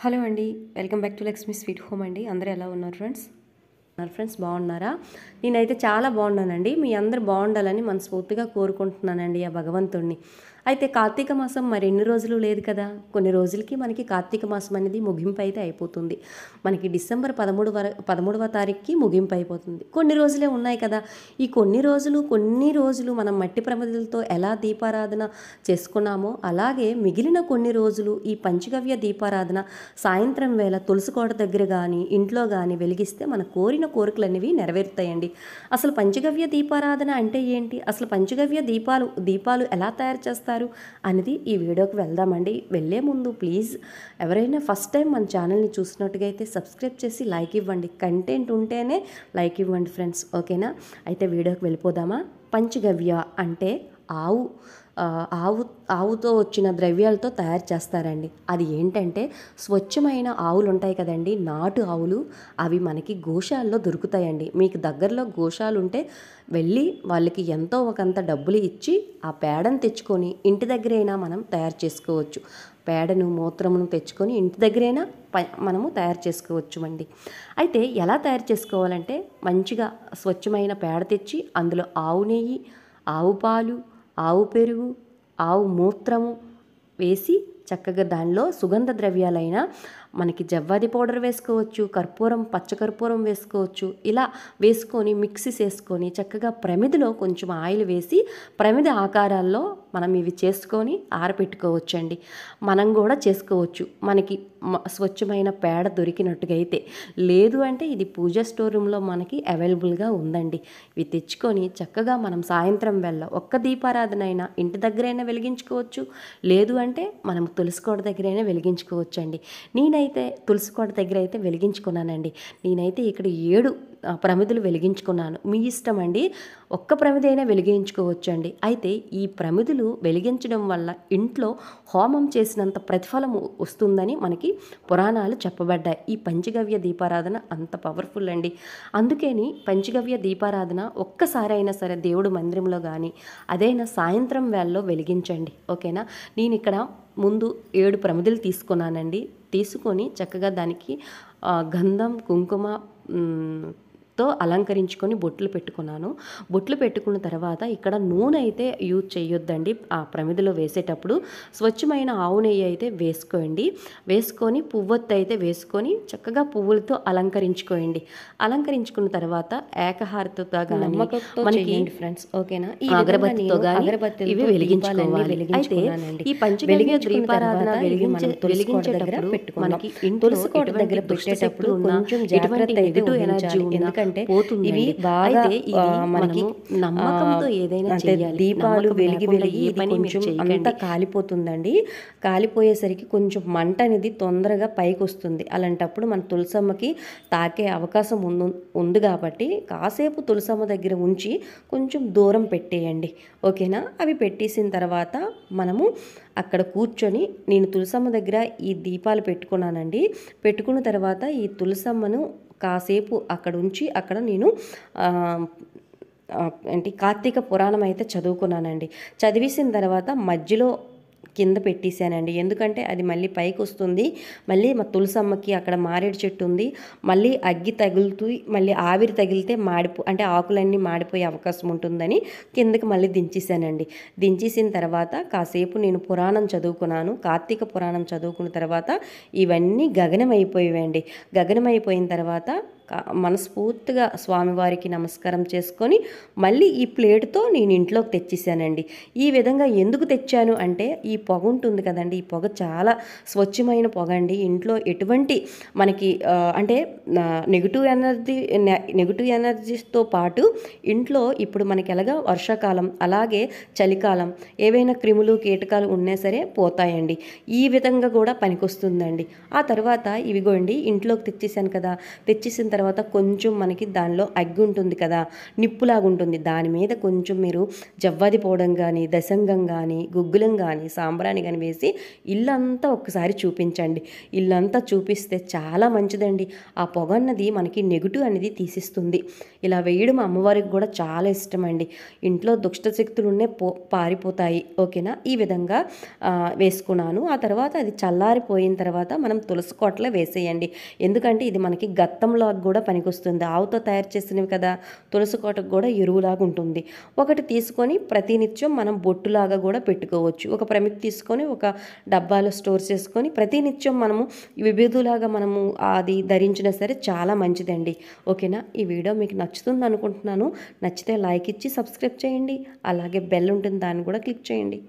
hello అండి welcome back to Lakshmi sweet home అండి అందరూ ఎలా ఉన్నారు ఫ్రెండ్స్ ఉన్నారు ఫ్రెండ్స్ బాగున్నారా నేనైతే చాలా బాగున్నానండి మీ అందరు బాగుండాలని మనస్ఫూర్తిగా కోరుకుంటున్నానండి ఆ భగవంతుణ్ణి అయితే కార్తీక మాసం మరి ఎన్ని రోజులు లేదు కదా కొన్ని రోజులకి మనకి కార్తీక మాసం అనేది ముగింపు అయితే అయిపోతుంది మనకి డిసెంబర్ పదమూడు వర పదమూడవ తారీఖుకి ముగింపు అయిపోతుంది కొన్ని రోజులే ఉన్నాయి కదా ఈ కొన్ని రోజులు కొన్ని రోజులు మనం మట్టి ప్రమదులతో ఎలా దీపారాధన చేసుకున్నామో అలాగే మిగిలిన కొన్ని రోజులు ఈ పంచగవ్య దీపారాధన సాయంత్రం వేళ తులసి కోట దగ్గర కానీ ఇంట్లో కానీ వెలిగిస్తే మన కోరిన కోరికలు అనేవి నెరవేరుతాయండి అసలు పంచగవ్య దీపారాధన అంటే ఏంటి అసలు పంచగవ్య దీపాలు దీపాలు ఎలా తయారు చేస్తారు అనేది ఈ వీడియోకి వెళ్దామండి వెళ్ళే ముందు ప్లీజ్ ఎవరైనా ఫస్ట్ టైం మన ఛానల్ని చూసినట్టుగా అయితే సబ్స్క్రైబ్ చేసి లైక్ ఇవ్వండి కంటెంట్ ఉంటేనే లైక్ ఇవ్వండి ఫ్రెండ్స్ ఓకేనా అయితే వీడియోకి వెళ్ళిపోదామా పంచగవ్య అంటే ఆవు ఆవు ఆవుతో వచ్చిన ద్రవ్యాలతో తయారు చేస్తారండి అది ఏంటంటే స్వచ్ఛమైన ఆవులు ఉంటాయి కదండి నాటు ఆవులు అవి మనకి గోశాల్లో దొరుకుతాయండి మీకు దగ్గరలో గోశాలు ఉంటే వెళ్ళి వాళ్ళకి ఎంతో ఒకంత డబ్బులు ఇచ్చి ఆ పేడను తెచ్చుకొని ఇంటి దగ్గరైనా మనం తయారు చేసుకోవచ్చు పేడను మూత్రమును తెచ్చుకొని ఇంటి దగ్గరైనా మనము తయారు చేసుకోవచ్చు అండి అయితే ఎలా తయారు చేసుకోవాలంటే మంచిగా స్వచ్ఛమైన పేడ తెచ్చి అందులో ఆవు నెయ్యి ఆవు పాలు ఆవు పెరుగు ఆవు మూత్రము వేసి చక్కగా దానిలో సుగంధ ద్రవ్యాలైన మనకి జవ్వాది పౌడర్ వేసుకోవచ్చు కర్పూరం పచ్చకర్పూరం వేసుకోవచ్చు ఇలా వేసుకొని మిక్సీ చేసుకొని చక్కగా ప్రమిదిలో కొంచెం ఆయిల్ వేసి ప్రమిది ఆకారాల్లో మనం ఇవి చేసుకొని ఆరపెట్టుకోవచ్చండి మనం కూడా చేసుకోవచ్చు మనకి స్వచ్ఛమైన పేడ దొరికినట్టుగా అయితే లేదు అంటే ఇది పూజ స్టోర్ రూమ్లో మనకి అవైలబుల్గా ఉందండి ఇవి తెచ్చుకొని చక్కగా మనం సాయంత్రం వెళ్ళ ఒక్క దీపారాధన అయినా ఇంటి దగ్గరైనా వెలిగించుకోవచ్చు లేదు అంటే మనం తులసికోట దగ్గరైనా వెలిగించుకోవచ్చు అండి నేనైతే అయితే తులసి కోట దగ్గర అయితే వెలిగించుకున్నానండి నేనైతే ఇక్కడ ఏడు ప్రమిదులు వెలిగించుకున్నాను మీ ఇష్టం అండి ఒక్క ప్రమిది అయినా వెలిగించుకోవచ్చు అండి అయితే ఈ ప్రమిదులు వెలిగించడం వల్ల ఇంట్లో హోమం చేసినంత ప్రతిఫలం వస్తుందని మనకి పురాణాలు చెప్పబడ్డాయి ఈ పంచగవ్య దీపారాధన అంత పవర్ఫుల్ అండి అందుకని పంచగవ్య దీపారాధన ఒక్కసారి అయినా సరే దేవుడు మందిరంలో కానీ అదైనా సాయంత్రం వేళలో వెలిగించండి ఓకేనా నేను ఇక్కడ ముందు ఏడు ప్రమిదులు తీసుకున్నానండి తీసుకొని చక్కగా దానికి గంధం కుంకుమ తో అలంకరించుకొని బొట్లు పెట్టుకున్నాను బొట్లు పెట్టుకున్న తర్వాత ఇక్కడ నూనె అయితే యూజ్ చేయొద్దండి ఆ ప్రమిదిలో వేసేటప్పుడు స్వచ్ఛమైన ఆవు నెయ్యి అయితే వేసుకోండి వేసుకొని పువ్వొత్తు అయితే వేసుకొని చక్కగా పువ్వులతో అలంకరించుకోండి అలంకరించుకున్న తర్వాత ఏకహారతతో కానీ మనకి ఫ్రెండ్స్ ఓకేనా ఈ అగరబత్తితో అగరబత్తి ఇవి వెలిగించుకోవాలి ఈ దీపారాధన వెలిగించే వెలిగించేటప్పుడు మనకి దగ్గర పెట్టేటప్పుడు అంటే ఇవి బాగా మనకి నమ్మకంతో ఏదైనా చేయాలి దీపాలు వెలిగి వెలిగి కొంచెం అంతా కాలిపోతుందండి కాలిపోయేసరికి కొంచెం మంట అనేది తొందరగా పైకి వస్తుంది అలాంటప్పుడు మన తులసమ్మకి తాకే అవకాశం ఉంది కాబట్టి కాసేపు తులసమ్మ దగ్గర ఉంచి కొంచెం దూరం పెట్టేయండి ఓకేనా అవి పెట్టేసిన తర్వాత మనము అక్కడ కూర్చొని నేను తులసమ్మ దగ్గర ఈ దీపాలు పెట్టుకున్నానండి పెట్టుకున్న తర్వాత ఈ తులసమ్మను కాసేపు అక్కడ ఉంచి అక్కడ నేను ఏంటి కార్తీక పురాణం అయితే చదువుకున్నానండి చదివేసిన తర్వాత మధ్యలో కింద పెట్టేశానండి ఎందుకంటే అది మళ్ళీ పైకి వస్తుంది మళ్ళీ మా తులసమ్మకి అక్కడ మారేడు చెట్టు ఉంది మళ్ళీ అగ్గి తగులుతూ మళ్ళీ ఆవిరి తగిలితే మాడిపో అంటే ఆకులన్నీ మాడిపోయే అవకాశం ఉంటుందని కిందకి మళ్ళీ దించేశానండి దించేసిన తర్వాత కాసేపు నేను పురాణం చదువుకున్నాను కార్తీక పురాణం చదువుకున్న తర్వాత ఇవన్నీ గగనం అయిపోయాయండి గగనం అయిపోయిన తర్వాత మనస్ఫూర్తిగా స్వామివారికి నమస్కారం చేసుకొని మళ్ళీ ఈ ప్లేట్తో నేను ఇంట్లోకి తెచ్చేసానండి ఈ విధంగా ఎందుకు తెచ్చాను అంటే ఈ పొగ ఉంటుంది కదండి ఈ పొగ చాలా స్వచ్ఛమైన పొగ అండి ఇంట్లో ఎటువంటి మనకి అంటే నెగిటివ్ ఎనర్జీ నెగిటివ్ ఎనర్జీస్తో పాటు ఇంట్లో ఇప్పుడు మనకి ఎలాగా వర్షాకాలం అలాగే చలికాలం ఏవైనా క్రిములు కీటకాలు ఉన్నా సరే పోతాయండి ఈ విధంగా కూడా పనికొస్తుందండి ఆ తర్వాత ఇవిగోండి ఇంట్లోకి తెచ్చేసాను కదా తెచ్చేసిన తర్వాత కొంచెం మనకి దానిలో అగ్గి ఉంటుంది కదా నిప్పులాగా ఉంటుంది దాని మీద కొంచెం మీరు జవ్వాది పోవడం కానీ దశంగం కానీ గుగ్గులం కానీ సాంబ్రాణి కానీ వేసి ఇల్లంతా ఒక్కసారి చూపించండి ఇల్లంతా చూపిస్తే చాలా మంచిదండి ఆ పొగ అన్నది మనకి నెగిటివ్ అనేది తీసిస్తుంది ఇలా వేయడం అమ్మవారికి కూడా చాలా ఇష్టం అండి ఇంట్లో దుష్ట శక్తులు ఉన్నే పో పారిపోతాయి ఓకేనా ఈ విధంగా వేసుకున్నాను ఆ తర్వాత అది చల్లారిపోయిన తర్వాత మనం తులసి కోటలో వేసేయండి ఎందుకంటే ఇది మనకి గత్తంలో కూడా పనికొస్తుంది ఆవుతో తయారు చేసినవి కదా తులసి కోటకు కూడా ఎరువులాగా ఉంటుంది ఒకటి తీసుకొని ప్రతినిత్యం మనం బొట్టులాగా కూడా పెట్టుకోవచ్చు ఒక ప్రమిక్ తీసుకొని ఒక డబ్బాలో స్టోర్ చేసుకొని ప్రతినిత్యం మనము విభేదులాగా మనము అది ధరించినా సరే చాలా మంచిదండి ఓకేనా ఈ వీడియో మీకు నచ్చుతుంది అనుకుంటున్నాను నచ్చితే లైక్ ఇచ్చి సబ్స్క్రైబ్ చేయండి అలాగే బెల్ ఉంటుంది దాన్ని కూడా క్లిక్ చేయండి